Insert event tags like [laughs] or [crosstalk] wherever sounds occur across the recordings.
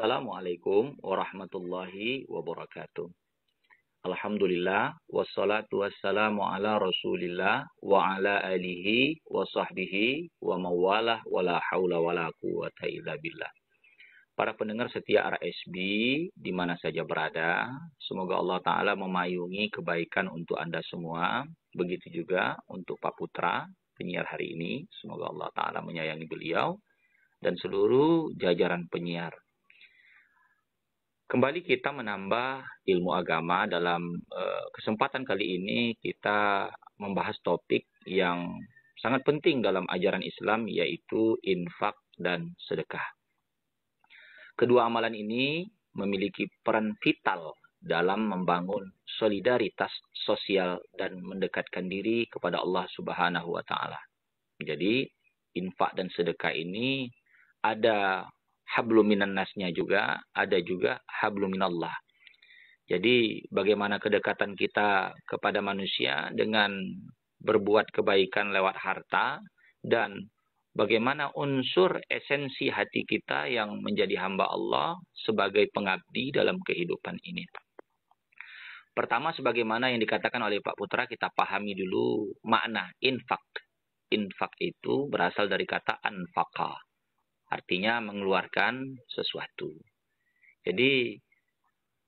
Assalamualaikum warahmatullahi wabarakatuh. Alhamdulillah wassalatu wassalamu ala Rasulillah wa ala alihi wa sahbihi wa mawalah wa la hawla wa la quwata illa billah. Para pendengar setia RSB di mana saja berada, semoga Allah taala memayungi kebaikan untuk Anda semua, begitu juga untuk Pak Putra penyiar hari ini, semoga Allah taala menyayangi beliau dan seluruh jajaran penyiar Kembali kita menambah ilmu agama dalam eh, kesempatan kali ini kita membahas topik yang sangat penting dalam ajaran Islam yaitu infak dan sedekah. Kedua amalan ini memiliki peran vital dalam membangun solidaritas sosial dan mendekatkan diri kepada Allah Subhanahu wa taala. Jadi, infak dan sedekah ini ada Habluminan nasnya juga, ada juga habluminallah. Jadi bagaimana kedekatan kita kepada manusia dengan berbuat kebaikan lewat harta dan bagaimana unsur esensi hati kita yang menjadi hamba Allah sebagai pengabdi dalam kehidupan ini. Pertama sebagaimana yang dikatakan oleh Pak Putra kita pahami dulu makna infak. Infak itu berasal dari kata anfaqah artinya mengeluarkan sesuatu. Jadi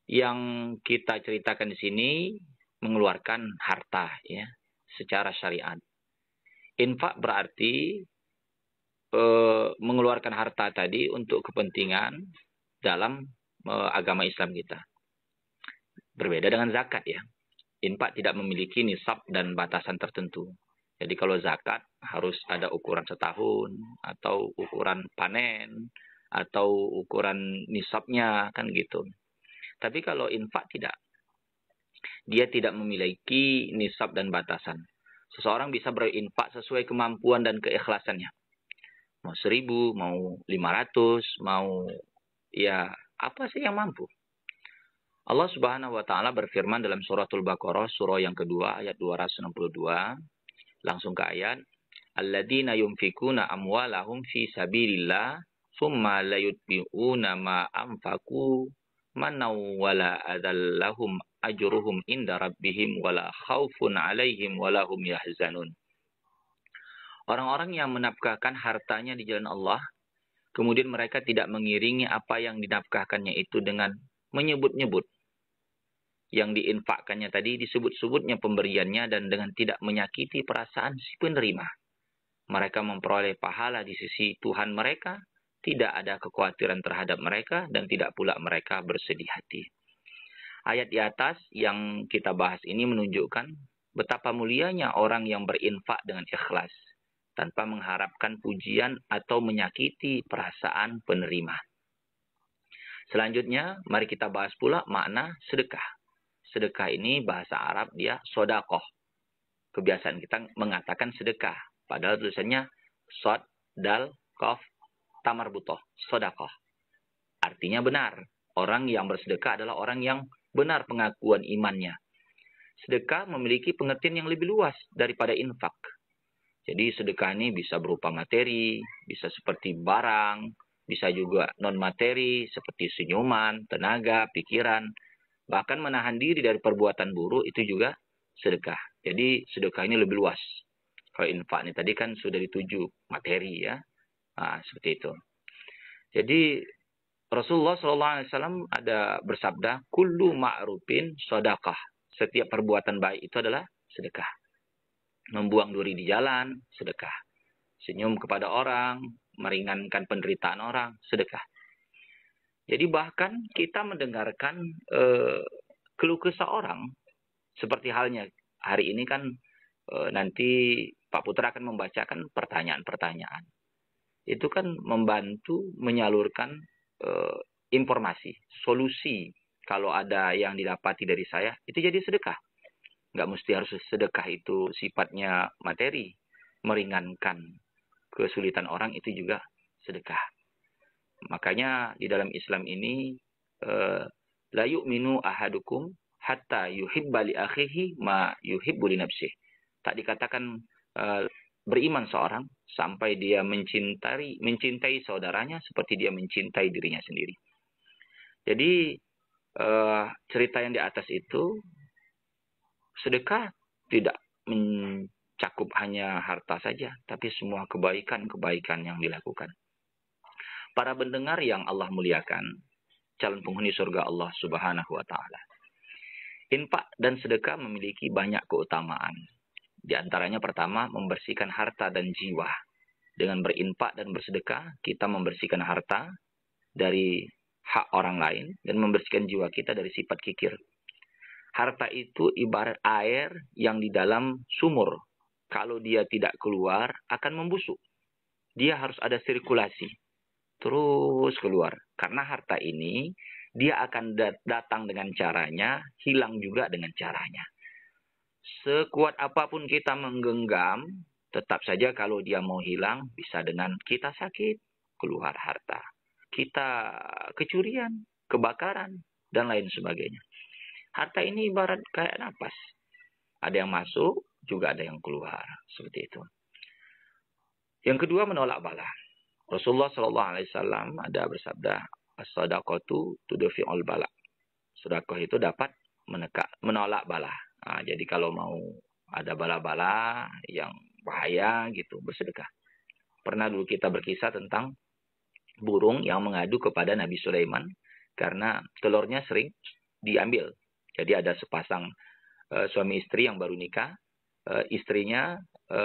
yang kita ceritakan di sini mengeluarkan harta ya secara syariat. Infak berarti e, mengeluarkan harta tadi untuk kepentingan dalam e, agama Islam kita. Berbeda dengan zakat ya. Infak tidak memiliki nisab dan batasan tertentu. Jadi kalau zakat harus ada ukuran setahun atau ukuran panen atau ukuran nisabnya kan gitu. Tapi kalau infak tidak. Dia tidak memiliki nisab dan batasan. Seseorang bisa berinfak sesuai kemampuan dan keikhlasannya. Mau seribu, mau lima ratus, mau ya apa sih yang mampu. Allah Subhanahu wa taala berfirman dalam suratul Baqarah surah yang kedua ayat 262 langsung ke ayat alladzina yunfikuna amwalahum fi sabilillah summa la yutbi'una ma anfaqu manaw wala adallahum ajruhum inda rabbihim wala khaufun alaihim wala hum yahzanun Orang-orang yang menafkahkan hartanya di jalan Allah kemudian mereka tidak mengiringi apa yang dinafkahkannya itu dengan menyebut-nyebut yang diinfakkannya tadi disebut-sebutnya pemberiannya dan dengan tidak menyakiti perasaan si penerima. Mereka memperoleh pahala di sisi Tuhan mereka, tidak ada kekhawatiran terhadap mereka dan tidak pula mereka bersedih hati. Ayat di atas yang kita bahas ini menunjukkan betapa mulianya orang yang berinfak dengan ikhlas tanpa mengharapkan pujian atau menyakiti perasaan penerima. Selanjutnya, mari kita bahas pula makna sedekah sedekah ini bahasa Arab dia sodakoh. Kebiasaan kita mengatakan sedekah. Padahal tulisannya sod, dal, kof, tamar butoh, sodakoh. Artinya benar. Orang yang bersedekah adalah orang yang benar pengakuan imannya. Sedekah memiliki pengertian yang lebih luas daripada infak. Jadi sedekah ini bisa berupa materi, bisa seperti barang, bisa juga non materi seperti senyuman, tenaga, pikiran, Bahkan menahan diri dari perbuatan buruk itu juga sedekah. Jadi sedekah ini lebih luas. Kalau infak ini tadi kan sudah dituju materi ya. Nah, seperti itu. Jadi Rasulullah saw ada bersabda, "Kullu ma'rufin sodakah." Setiap perbuatan baik itu adalah sedekah. Membuang duri di jalan, sedekah. Senyum kepada orang, meringankan penderitaan orang, sedekah. Jadi bahkan kita mendengarkan eh, keluh kesah orang seperti halnya hari ini kan eh, nanti Pak Putra akan membacakan pertanyaan-pertanyaan. Itu kan membantu menyalurkan eh, informasi, solusi. Kalau ada yang didapati dari saya, itu jadi sedekah. Nggak mesti harus sedekah itu sifatnya materi, meringankan kesulitan orang itu juga sedekah. Makanya di dalam Islam ini eh, la yu'minu ahadukum hatta yuhibba li akhihi ma yuhibbu li nafsihi. Tak dikatakan uh, beriman seorang sampai dia mencintai mencintai saudaranya seperti dia mencintai dirinya sendiri. Jadi uh, cerita yang di atas itu sedekah tidak mencakup hanya harta saja, tapi semua kebaikan-kebaikan yang dilakukan para pendengar yang Allah muliakan, calon penghuni surga Allah Subhanahu wa taala. Infak dan sedekah memiliki banyak keutamaan. Di antaranya pertama, membersihkan harta dan jiwa. Dengan berinfak dan bersedekah, kita membersihkan harta dari hak orang lain dan membersihkan jiwa kita dari sifat kikir. Harta itu ibarat air yang di dalam sumur. Kalau dia tidak keluar, akan membusuk. Dia harus ada sirkulasi terus keluar. Karena harta ini dia akan datang dengan caranya, hilang juga dengan caranya. Sekuat apapun kita menggenggam, tetap saja kalau dia mau hilang bisa dengan kita sakit, keluar harta. Kita kecurian, kebakaran, dan lain sebagainya. Harta ini ibarat kayak napas. Ada yang masuk, juga ada yang keluar. Seperti itu. Yang kedua menolak balas Rasulullah Shallallahu Alaihi Wasallam ada bersabda, "Sodakotu tudufi ol bala." Sodakoh itu dapat menekak, menolak bala. Nah, jadi kalau mau ada bala-bala yang bahaya gitu bersedekah. Pernah dulu kita berkisah tentang burung yang mengadu kepada Nabi Sulaiman karena telurnya sering diambil. Jadi ada sepasang e, suami istri yang baru nikah, e, istrinya e,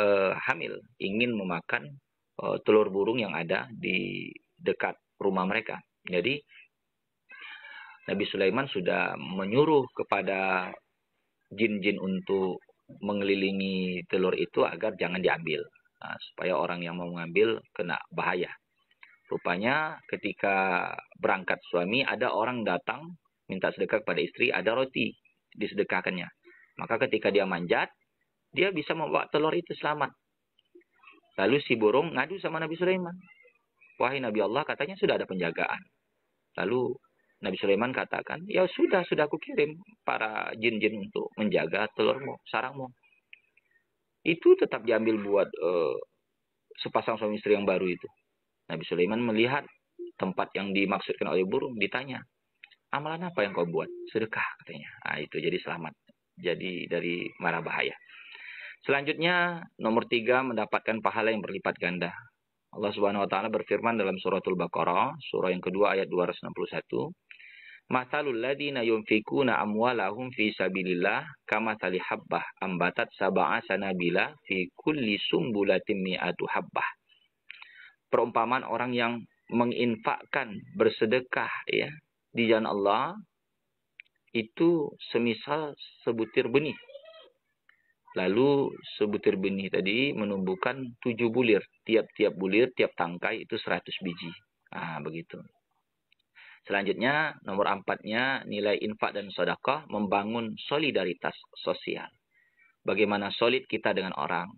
hamil, ingin memakan uh, telur burung yang ada di dekat rumah mereka. Jadi Nabi Sulaiman sudah menyuruh kepada jin-jin untuk mengelilingi telur itu agar jangan diambil. Nah, supaya orang yang mau mengambil kena bahaya. Rupanya ketika berangkat suami ada orang datang minta sedekah kepada istri ada roti disedekahkannya. Maka ketika dia manjat, dia bisa membawa telur itu selamat. Lalu si burung ngadu sama Nabi Sulaiman. Wahai Nabi Allah katanya sudah ada penjagaan. Lalu Nabi Sulaiman katakan, ya sudah, sudah aku kirim para jin-jin untuk menjaga telurmu, sarangmu. Itu tetap diambil buat uh, sepasang suami istri yang baru itu. Nabi Sulaiman melihat tempat yang dimaksudkan oleh burung, ditanya, amalan apa yang kau buat? Sedekah katanya. Ah itu jadi selamat. Jadi dari marah bahaya. Selanjutnya, nomor tiga mendapatkan pahala yang berlipat ganda. Allah Subhanahu wa taala berfirman dalam suratul Baqarah, surah yang kedua ayat 261. Masalul ladina yunfikuna amwalahum fi sabilillah kama tali habbah ambatat sab'a sanabila fi kulli sumbulatin mi'atu habbah. Perumpamaan orang yang menginfakkan, bersedekah ya di jalan Allah itu semisal sebutir benih Lalu sebutir benih tadi menumbuhkan tujuh bulir. Tiap-tiap bulir, tiap tangkai itu seratus biji. Nah, begitu. Selanjutnya, nomor empatnya, nilai infak dan sodakah membangun solidaritas sosial. Bagaimana solid kita dengan orang.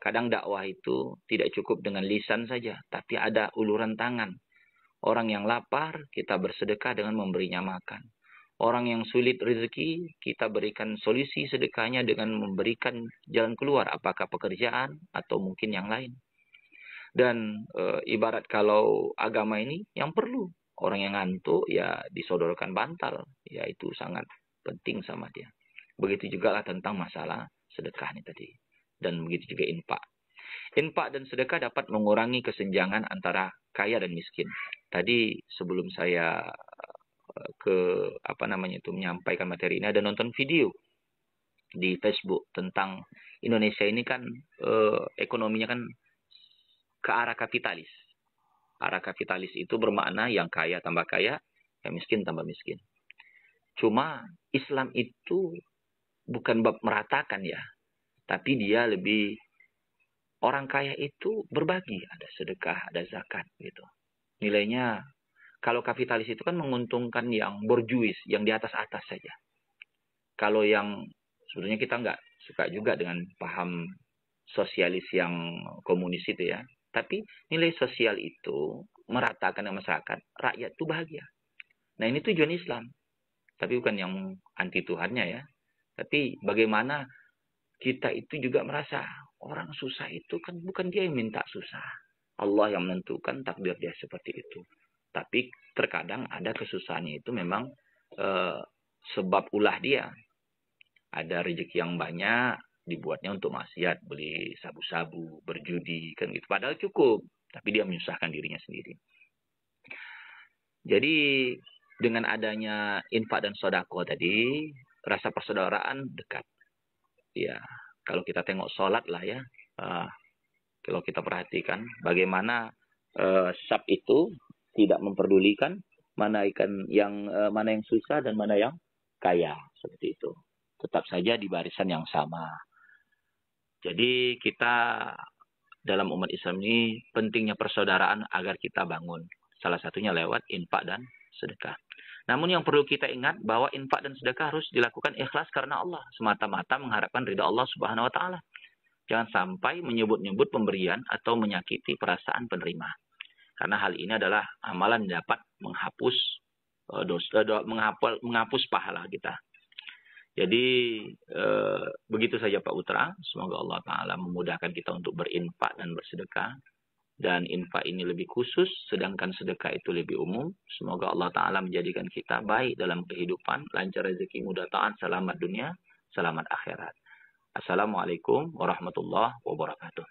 Kadang dakwah itu tidak cukup dengan lisan saja, tapi ada uluran tangan. Orang yang lapar, kita bersedekah dengan memberinya makan orang yang sulit rezeki, kita berikan solusi sedekahnya dengan memberikan jalan keluar, apakah pekerjaan atau mungkin yang lain. Dan e, ibarat kalau agama ini yang perlu orang yang ngantuk ya disodorkan bantal, ya itu sangat penting sama dia. Begitu juga lah tentang masalah sedekah ini tadi. Dan begitu juga infak. Infak dan sedekah dapat mengurangi kesenjangan antara kaya dan miskin. Tadi sebelum saya ke apa namanya itu menyampaikan materi ini ada nonton video di Facebook tentang Indonesia ini kan eh, ekonominya kan ke arah kapitalis. Arah kapitalis itu bermakna yang kaya tambah kaya, yang miskin tambah miskin. Cuma Islam itu bukan bab meratakan ya, tapi dia lebih orang kaya itu berbagi, ada sedekah, ada zakat gitu. Nilainya kalau kapitalis itu kan menguntungkan yang borjuis, yang di atas-atas saja. Kalau yang sebetulnya kita nggak suka juga dengan paham sosialis yang komunis itu ya. Tapi nilai sosial itu meratakan masyarakat, rakyat itu bahagia. Nah ini tujuan Islam. Tapi bukan yang anti Tuhannya ya. Tapi bagaimana kita itu juga merasa orang susah itu kan bukan dia yang minta susah. Allah yang menentukan takdir dia seperti itu tapi terkadang ada kesusahannya itu memang e, sebab ulah dia. Ada rezeki yang banyak dibuatnya untuk maksiat, beli sabu-sabu, berjudi, kan gitu. Padahal cukup, tapi dia menyusahkan dirinya sendiri. Jadi dengan adanya infak dan sodako tadi, rasa persaudaraan dekat. Ya, kalau kita tengok sholat lah ya, uh, kalau kita perhatikan bagaimana uh, sab itu tidak memperdulikan mana ikan yang e, mana yang susah dan mana yang kaya seperti itu. Tetap saja di barisan yang sama. Jadi kita dalam umat Islam ini pentingnya persaudaraan agar kita bangun. Salah satunya lewat infak dan sedekah. Namun yang perlu kita ingat bahwa infak dan sedekah harus dilakukan ikhlas karena Allah. Semata-mata mengharapkan ridha Allah subhanahu wa ta'ala. Jangan sampai menyebut-nyebut pemberian atau menyakiti perasaan penerima karena hal ini adalah amalan yang dapat menghapus uh, eh, dosa uh, eh, menghapus, menghapus pahala kita. Jadi uh, begitu saja Pak Utra, semoga Allah taala memudahkan kita untuk berinfak dan bersedekah dan infak ini lebih khusus sedangkan sedekah itu lebih umum. Semoga Allah taala menjadikan kita baik dalam kehidupan, lancar rezeki, mudah taat, selamat dunia, selamat akhirat. Assalamualaikum warahmatullahi wabarakatuh.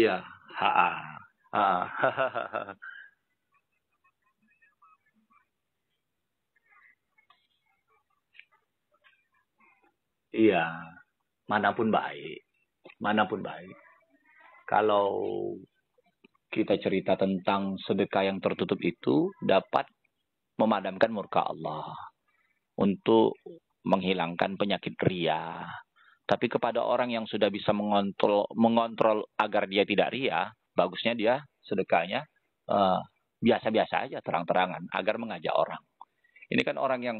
Iya, HA. HA. [laughs] Iya, manapun baik, manapun baik. Kalau kita cerita tentang sedekah yang tertutup itu dapat memadamkan murka Allah untuk menghilangkan penyakit ria, tapi kepada orang yang sudah bisa mengontrol, mengontrol agar dia tidak ria, bagusnya dia sedekahnya biasa eh, biasa-biasa aja terang-terangan agar mengajak orang. Ini kan orang yang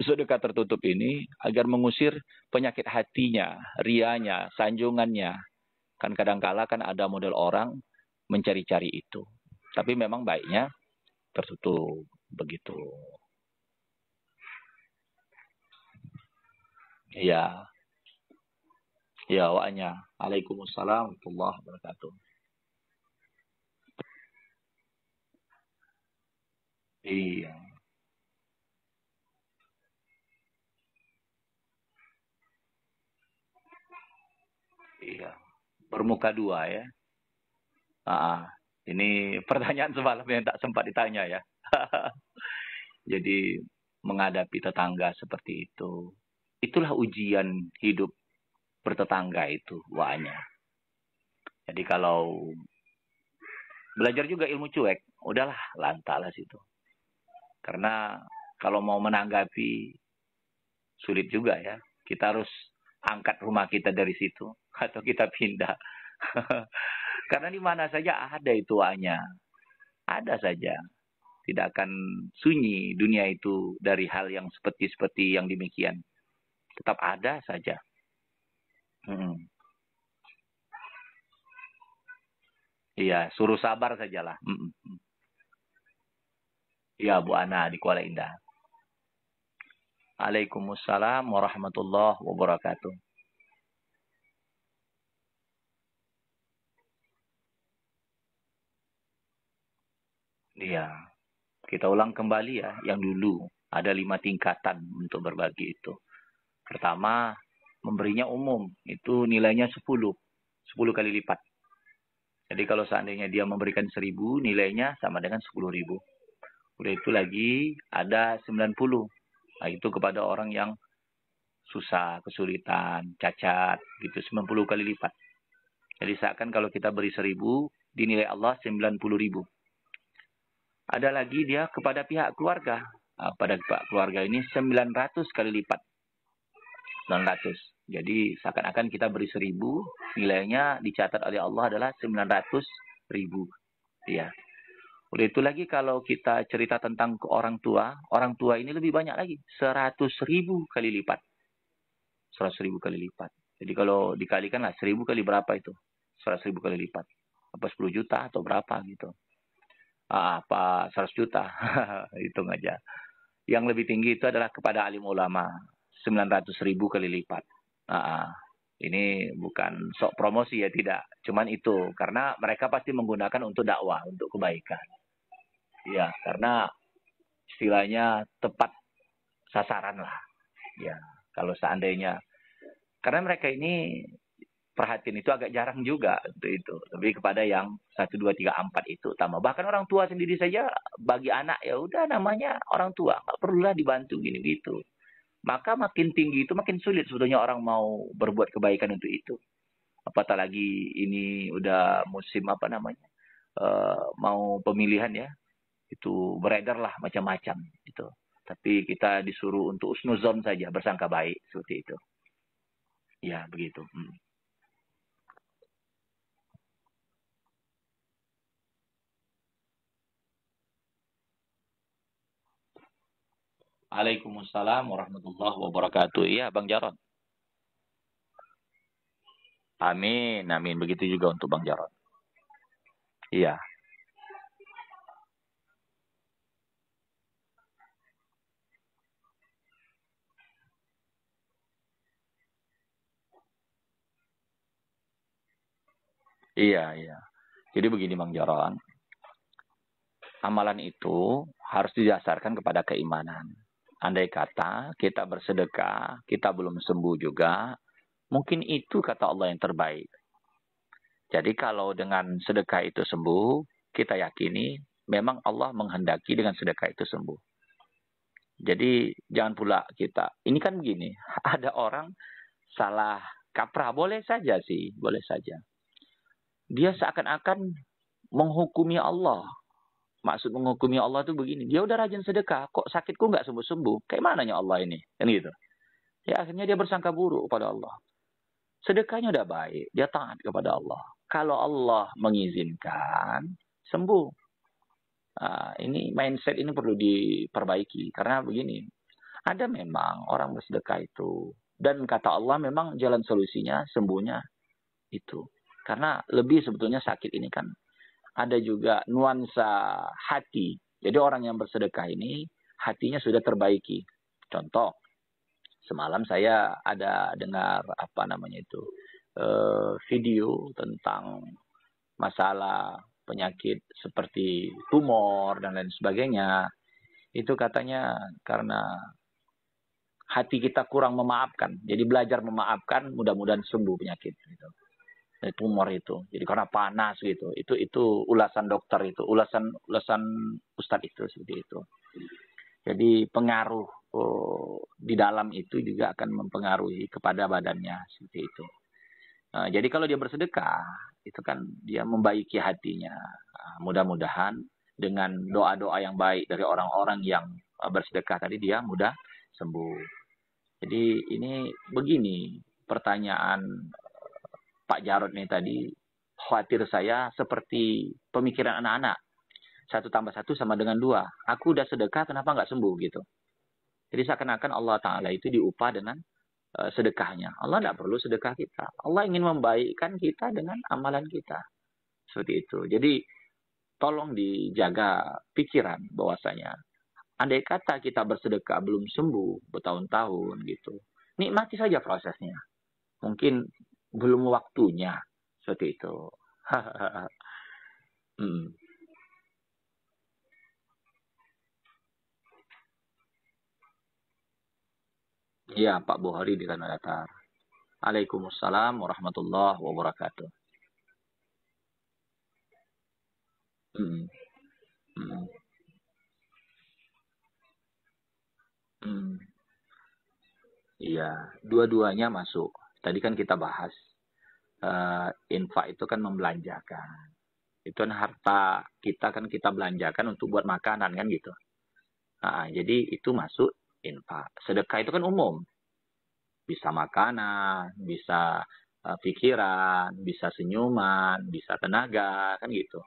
sedekah tertutup ini agar mengusir penyakit hatinya, rianya, sanjungannya. Kan kadangkala kan ada model orang mencari-cari itu. Tapi memang baiknya tertutup begitu. Iya. Ya, wa'anya. Alaikumussalam warahmatullahi wabarakatuh. Iya. Iya. Bermuka dua ya. Ah, ini pertanyaan semalam yang tak sempat ditanya ya. [laughs] Jadi menghadapi tetangga seperti itu. Itulah ujian hidup bertetangga itu wanya. Jadi kalau belajar juga ilmu cuek, udahlah lantalah situ. Karena kalau mau menanggapi sulit juga ya. Kita harus angkat rumah kita dari situ [laughs] atau kita pindah. [laughs] Karena di mana saja ada itu wanya. Ada saja. Tidak akan sunyi dunia itu dari hal yang seperti-seperti yang demikian. Tetap ada saja. Hmm. Iya, suruh sabar sajalah. Mm -mm. Iya, Bu Ana di Kuala Indah. Waalaikumsalam warahmatullahi wabarakatuh. Iya, kita ulang kembali ya yang dulu ada lima tingkatan untuk berbagi itu. Pertama, memberinya umum, itu nilainya 10, 10 kali lipat. Jadi kalau seandainya dia memberikan 1000, nilainya sama dengan 10.000. Udah itu lagi ada 90. Nah, itu kepada orang yang susah, kesulitan, cacat, gitu 90 kali lipat. Jadi seakan kalau kita beri 1000, dinilai Allah 90.000. Ada lagi dia kepada pihak keluarga. Nah, pada pihak keluarga ini 900 kali lipat. 900. Jadi seakan-akan kita beri seribu, nilainya dicatat oleh Allah adalah 900 ribu. Ya. Oleh itu lagi kalau kita cerita tentang ke orang tua, orang tua ini lebih banyak lagi, 100 ribu kali lipat. 100 ribu kali lipat. Jadi kalau dikalikan lah 1000 kali berapa itu? 100 ribu kali lipat. Apa 10 juta atau berapa gitu. Ah, apa 100 juta. [laughs] Hitung aja. Yang lebih tinggi itu adalah kepada alim ulama. 900 ribu kali lipat. Uh, ini bukan sok promosi ya tidak, cuman itu karena mereka pasti menggunakan untuk dakwah, untuk kebaikan. Ya, karena istilahnya tepat sasaran lah. Ya, kalau seandainya karena mereka ini perhatian itu agak jarang juga untuk itu. Lebih kepada yang satu dua tiga empat itu utama. Bahkan orang tua sendiri saja bagi anak ya udah namanya orang tua nggak perlulah dibantu gini gitu maka makin tinggi itu makin sulit sebetulnya orang mau berbuat kebaikan untuk itu. Apatah lagi ini udah musim apa namanya, uh, mau pemilihan ya, itu beredar lah macam-macam gitu. Tapi kita disuruh untuk usnuzon saja bersangka baik seperti itu. Ya begitu. Hmm. Waalaikumsalam warahmatullahi wabarakatuh. Iya, Bang Jarod. Amin, amin. Begitu juga untuk Bang Jarod. Iya. Iya, iya. Jadi begini Bang Jarod. Amalan itu harus didasarkan kepada keimanan andai kata kita bersedekah, kita belum sembuh juga, mungkin itu kata Allah yang terbaik. Jadi kalau dengan sedekah itu sembuh, kita yakini memang Allah menghendaki dengan sedekah itu sembuh. Jadi jangan pula kita. Ini kan begini, [laughs] ada orang salah kaprah boleh saja sih, boleh saja. Dia seakan-akan menghukumi Allah maksud menghukumi Allah tuh begini. Dia udah rajin sedekah, kok sakitku nggak sembuh-sembuh? Kayak mananya Allah ini? Kan gitu. Ya akhirnya dia bersangka buruk kepada Allah. Sedekahnya udah baik, dia taat kepada Allah. Kalau Allah mengizinkan, sembuh. Nah, ini mindset ini perlu diperbaiki karena begini. Ada memang orang bersedekah itu dan kata Allah memang jalan solusinya sembuhnya itu. Karena lebih sebetulnya sakit ini kan ada juga nuansa hati. Jadi orang yang bersedekah ini hatinya sudah terbaiki. Contoh, semalam saya ada dengar apa namanya itu eh, video tentang masalah penyakit seperti tumor dan lain sebagainya. Itu katanya karena hati kita kurang memaafkan. Jadi belajar memaafkan, mudah-mudahan sembuh penyakit. Gitu. Eh, tumor itu. Jadi karena panas gitu. Itu itu ulasan dokter itu, ulasan ulasan ustadz itu seperti itu. Jadi pengaruh oh, di dalam itu juga akan mempengaruhi kepada badannya seperti itu. Nah, jadi kalau dia bersedekah itu kan dia membaiki hatinya. Ah, mudah-mudahan dengan doa-doa yang baik dari orang-orang yang ah, bersedekah tadi dia mudah sembuh. Jadi ini begini pertanyaan Pak Jarod nih tadi, khawatir saya seperti pemikiran anak-anak. Satu tambah satu sama dengan dua. Aku udah sedekah, kenapa nggak sembuh gitu? Jadi seakan-akan Allah Ta'ala itu diupah dengan uh, sedekahnya. Allah nggak perlu sedekah kita. Allah ingin membaikkan kita dengan amalan kita. Seperti itu. Jadi tolong dijaga pikiran bahwasanya andai kata kita bersedekah belum sembuh bertahun-tahun gitu nikmati saja prosesnya mungkin belum waktunya seperti itu. [laughs] hmm. Iya, Pak Buhari di Tanah Datar. Waalaikumsalam warahmatullahi wabarakatuh. Hmm. Hmm. Hmm. Iya, dua-duanya masuk. Tadi kan kita bahas uh, infak itu kan membelanjakan. Itu kan harta kita kan kita belanjakan untuk buat makanan kan gitu. Nah, jadi itu masuk infak. Sedekah itu kan umum. Bisa makanan, bisa eh, pikiran, bisa senyuman, bisa tenaga kan gitu.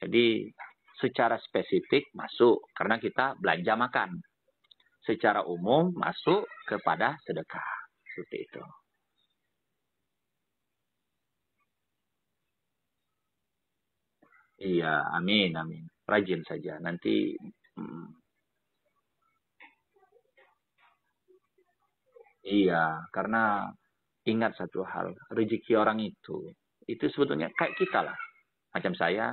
Jadi secara spesifik masuk karena kita belanja makan. Secara umum masuk kepada sedekah. Seperti itu. Iya, amin, amin. Rajin saja. Nanti hmm, Iya, karena ingat satu hal, rezeki orang itu, itu sebetulnya kayak kita lah. Macam saya,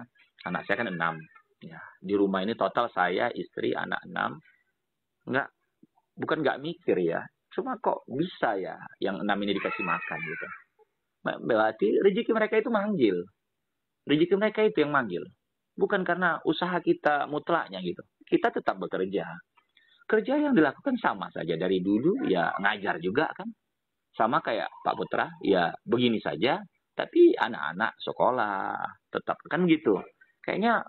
anak saya kan enam. Ya, di rumah ini total saya, istri, anak enam. Enggak, bukan enggak mikir ya. Cuma kok bisa ya yang enam ini dikasih makan gitu. Berarti rezeki mereka itu manggil. Rezeki mereka itu yang manggil. Bukan karena usaha kita mutlaknya gitu. Kita tetap bekerja. Kerja yang dilakukan sama saja dari dulu ya ngajar juga kan. Sama kayak Pak Putra ya begini saja. Tapi anak-anak sekolah tetap kan gitu. Kayaknya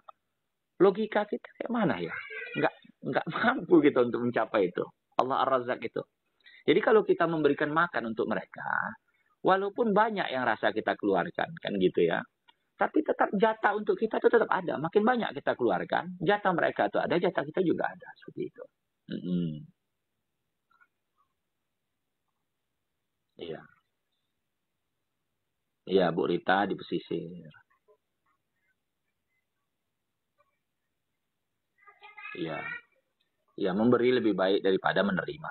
logika kita kayak mana ya? Nggak, nggak [laughs] mampu gitu untuk mencapai itu. Allah Ar-Razak itu. Jadi kalau kita memberikan makan untuk mereka, walaupun banyak yang rasa kita keluarkan kan gitu ya tapi tetap jatah untuk kita itu tetap ada. Makin banyak kita keluarkan, jatah mereka itu ada, jatah kita juga ada. Seperti itu. Mm -hmm. Iya. Iya, Bu Rita di pesisir. Iya. Iya memberi lebih baik daripada menerima.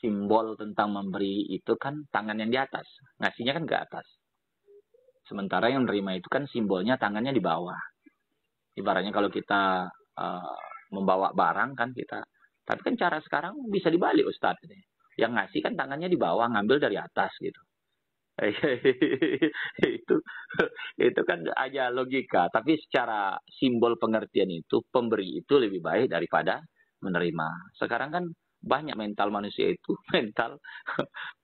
Simbol tentang memberi itu kan tangan yang di atas. Ngasihnya kan ke atas. Sementara yang menerima itu kan simbolnya tangannya di bawah. Ibaratnya kalau kita uh, membawa barang kan kita. Tapi kan cara sekarang bisa dibalik Ustadz. Yang ngasih kan tangannya di bawah, ngambil dari atas gitu. [laughs] itu itu kan aja logika tapi secara simbol pengertian itu pemberi itu lebih baik daripada menerima sekarang kan banyak mental manusia itu [laughs] mental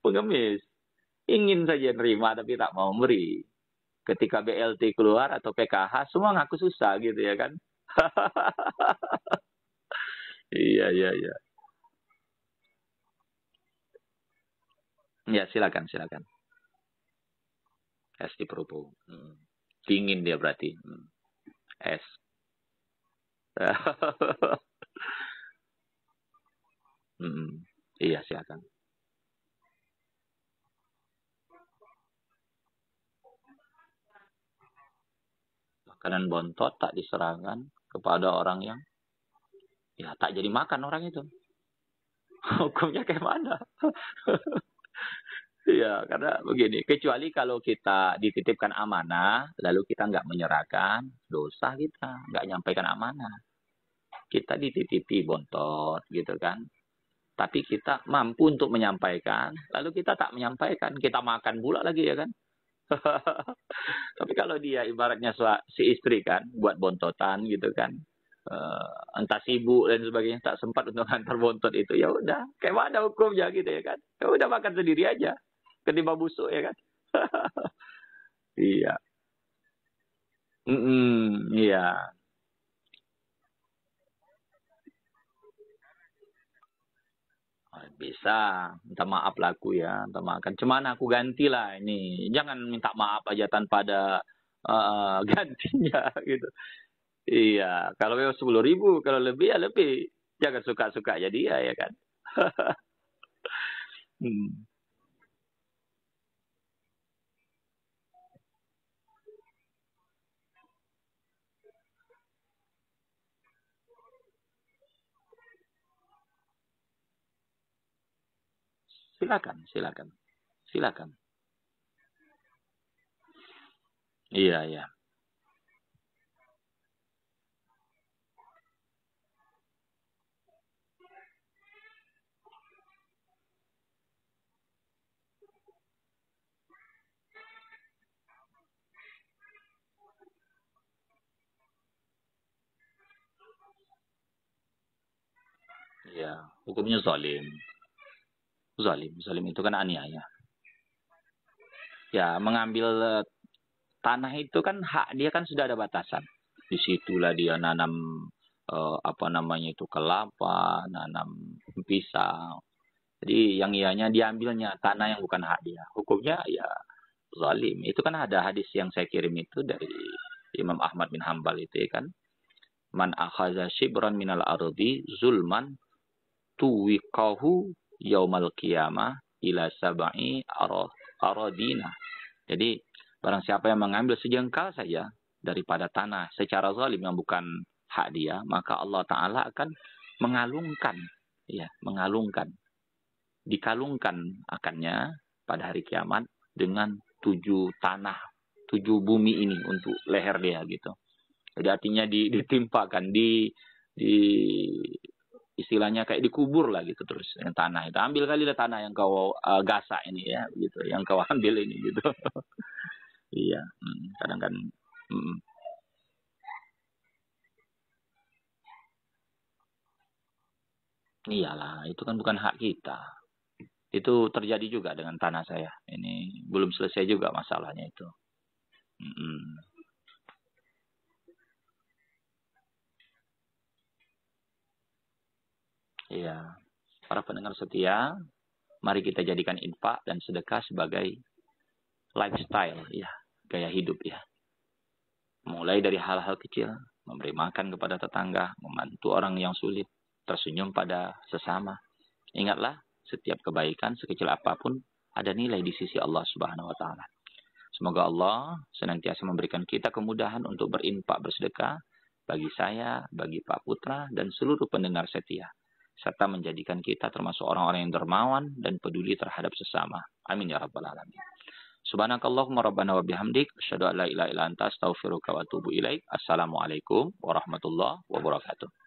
pengemis ingin saja nerima tapi tak mau memberi ketika BLT keluar atau PKH semua ngaku susah gitu ya kan [laughs] iya iya iya ya silakan silakan es di perubu hmm. dingin dia berarti es hmm. [laughs] hmm. iya silakan Kanan bontot tak diserahkan kepada orang yang ya tak jadi makan orang itu. [laughs] Hukumnya kayak mana? [laughs] Ya karena begini, kecuali kalau kita dititipkan amanah, lalu kita nggak menyerahkan, dosa kita, nggak nyampaikan amanah. Kita dititipi bontot, gitu kan. Tapi kita mampu untuk menyampaikan, lalu kita tak menyampaikan, kita makan pula lagi ya kan. [laughs] Tapi kalau dia ibaratnya si istri kan, buat bontotan gitu kan, uh, entah sibuk dan sebagainya tak sempat untuk [laughs] antar bontot itu, ya udah, kayak mana hukumnya gitu ya kan? Ya udah makan sendiri aja, ketimbang busuk ya kan? [laughs] iya. Mm -mm, iya. Ah, bisa minta maaf laku ya minta maafkan cuman aku ganti lah ini jangan minta maaf aja tanpa ada uh, [laughs] gantinya gitu iya kalau memang sepuluh ribu kalau lebih ya lebih jangan suka suka ya dia ya kan [laughs] hmm. Silakan, silakan. Silakan. Iya, iya. Ya, hukumnya zalim zalim. Zalim itu kan aniaya. Ya, mengambil eh, tanah itu kan hak dia kan sudah ada batasan. Disitulah dia nanam eh, apa namanya itu kelapa, nanam pisang. Jadi yang ianya diambilnya tanah yang bukan hak dia. Hukumnya ya zalim. Itu kan ada hadis yang saya kirim itu dari Imam Ahmad bin Hambal itu ya kan. Man akhaza shibran minal ardi zulman tuwiqahu yaumal qiyamah ila saba'i aradina. Jadi barang siapa yang mengambil sejengkal saja daripada tanah secara zalim yang bukan hak dia, maka Allah taala akan mengalungkan ya, mengalungkan dikalungkan akannya pada hari kiamat dengan tujuh tanah, tujuh bumi ini untuk leher dia gitu. Jadi artinya ditimpakan, di, di istilahnya kayak dikubur lah gitu terus yang tanah itu ambil kali lah tanah yang kau uh, eh, gasa ini ya gitu yang kau ambil ini gitu [laughs] iya hmm, kadang kan hmm. iyalah itu kan bukan hak kita itu terjadi juga dengan tanah saya ini belum selesai juga masalahnya itu hmm. Iya para pendengar setia, mari kita jadikan infak dan sedekah sebagai lifestyle, ya, gaya hidup ya. Mulai dari hal-hal kecil, memberi makan kepada tetangga, membantu orang yang sulit, tersenyum pada sesama. Ingatlah, setiap kebaikan sekecil apapun ada nilai di sisi Allah Subhanahu wa taala. Semoga Allah senantiasa memberikan kita kemudahan untuk berinfak bersedekah bagi saya, bagi Pak Putra dan seluruh pendengar setia serta menjadikan kita termasuk orang-orang yang dermawan dan peduli terhadap sesama. Amin ya rabbal alamin. Subhanakallahumma rabbana wa bihamdik asyhadu an la ilaha illa anta astaghfiruka wa atubu ilaik. Assalamualaikum warahmatullahi wabarakatuh.